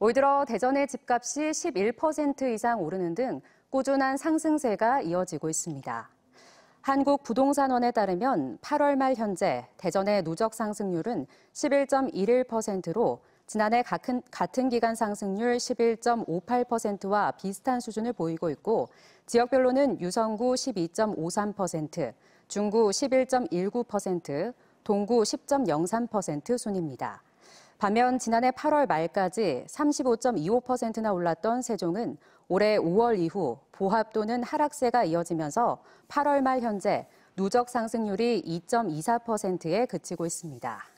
올 들어 대전의 집값이 11% 이상 오르는 등 꾸준한 상승세가 이어지고 있습니다. 한국부동산원에 따르면 8월 말 현재 대전의 누적 상승률은 11.11%로 지난해 같은, 같은 기간 상승률 11.58%와 비슷한 수준을 보이고 있고 지역별로는 유성구 12.53%, 중구 11.19%, 동구 10.03% 순입니다. 반면 지난해 8월 말까지 35.25%나 올랐던 세종은 올해 5월 이후 보합 또는 하락세가 이어지면서 8월 말 현재 누적 상승률이 2.24%에 그치고 있습니다.